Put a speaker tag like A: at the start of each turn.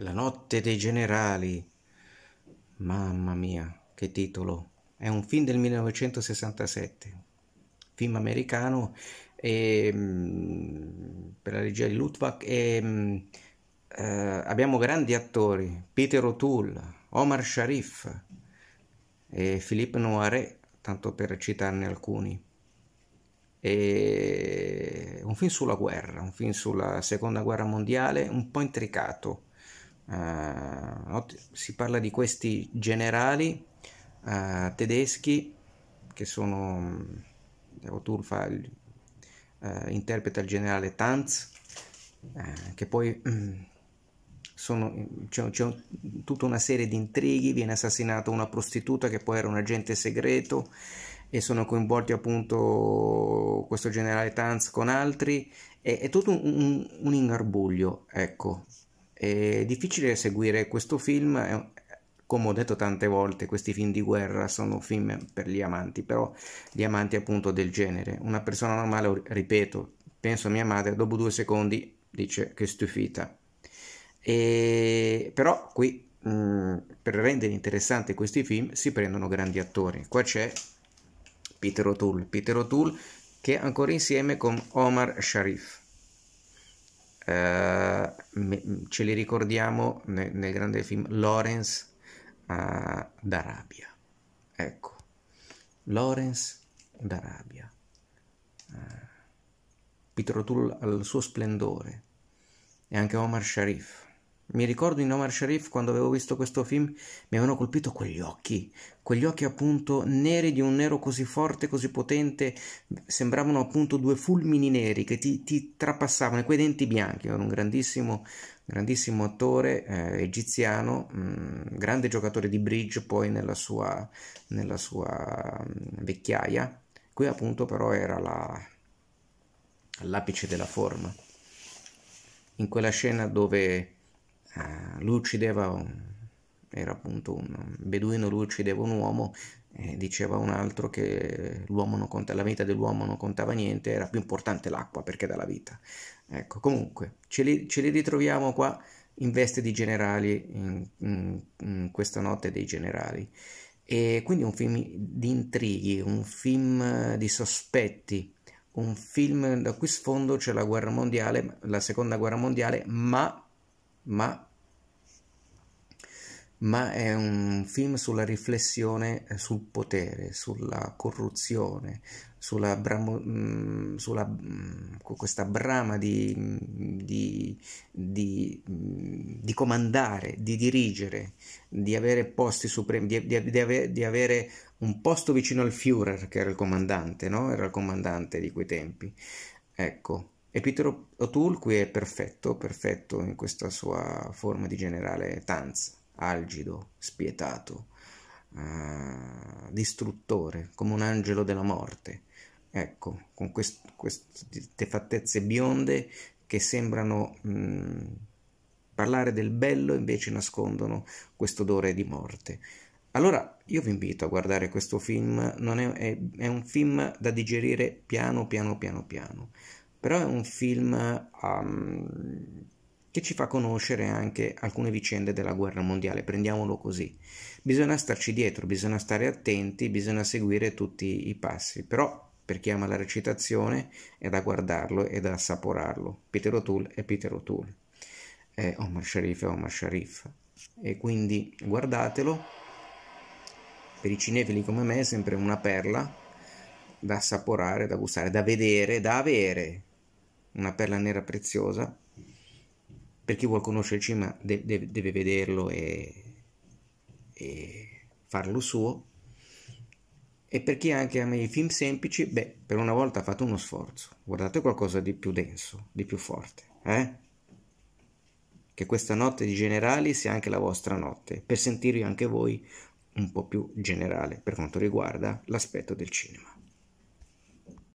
A: La notte dei generali. Mamma mia, che titolo. È un film del 1967, film americano e, mm, per la regia di Lutwak e mm, eh, abbiamo grandi attori, Peter O'Toole, Omar Sharif e Philippe Noiré, tanto per citarne alcuni. E un film sulla guerra, un film sulla seconda guerra mondiale, un po' intricato eh, si parla di questi generali eh, tedeschi che sono mm, O'Toole fa il, eh, interpreta il generale Tanz che poi mm, c'è, tutta una serie di intrighi, viene assassinata una prostituta che poi era un agente segreto e sono coinvolti appunto questo generale Tanz con altri, è, è tutto un, un, un ingarbuglio, ecco, è difficile seguire questo film, come ho detto tante volte, questi film di guerra sono film per gli amanti, però gli amanti appunto del genere. Una persona normale, ripeto, penso a mia madre, dopo due secondi dice che è stufita. E... Però qui, mh, mm, per rendere interessanti questi film, si prendono grandi attori. Qua c'è Peter O'Toole, Peter O'Toole che è ancora insieme con Omar Sharif. Uh, ce li ricordiamo nel, nel grande film Lawrence uh, d'Arabia. Ecco, Lawrence d'Arabia. Uh, ah. Pietro Tull al suo splendore e anche Omar Sharif mi ricordo in Omar Sharif quando avevo visto questo film mi avevano colpito quegli occhi, quegli occhi appunto neri di un nero così forte, così potente, sembravano appunto due fulmini neri che ti, ti trapassavano, e quei denti bianchi, era un grandissimo, grandissimo attore eh, egiziano, mh, mm, grande giocatore di bridge poi nella sua, nella sua mh, mm, vecchiaia, qui appunto però era la, l'apice della forma. In quella scena dove eh, lui uccideva, era appunto un beduino, lui uccideva un uomo e diceva un altro che conta, la vita dell'uomo non contava niente, era più importante l'acqua perché dà la vita. Ecco, comunque, ce li, ce li ritroviamo qua in veste di generali, in, in, in questa notte dei generali. E quindi un film di intrighi, un film di sospetti, un film da cui sfondo c'è la guerra mondiale, la seconda guerra mondiale, ma ma, ma è un film sulla riflessione eh, sul potere, sulla corruzione, sulla, bramo, mm, sulla mm, questa brama di, di, di, mm, di, comandare, di dirigere, di avere posti supremi, di, di avere un posto vicino al Führer, che era il comandante, no? Era il comandante di quei tempi. Ecco. E Peter O'Toole qui è perfetto, perfetto in questa sua forma di generale Tanz, algido, spietato, uh, distruttore, come un angelo della morte. Ecco, con quest- queste fattezze bionde che sembrano mh, mm, parlare del bello, invece nascondono questo odore di morte. Allora io vi invito a guardare questo film, è, è, è, un film da digerire piano piano piano piano però è un film um, che ci fa conoscere anche alcune vicende della guerra mondiale, prendiamolo così. Bisogna starci dietro, bisogna stare attenti, bisogna seguire tutti i passi, però per chi ama la recitazione è da guardarlo e da assaporarlo. Peter O'Toole è Peter O'Toole, eh, Omar Sharif è Omar Sharif. E quindi guardatelo, per i cinefili come me è sempre una perla da assaporare, da gustare, da vedere, da avere una perla nera preziosa. Per chi vuole conoscere il cinema de de deve vederlo e, e farlo suo. E per chi anche ama i film semplici, beh, per una volta fate uno sforzo. Guardate qualcosa di più denso, di più forte. Eh? Che questa notte di generali sia anche la vostra notte, per sentirvi anche voi un po' più generale per quanto riguarda l'aspetto del cinema.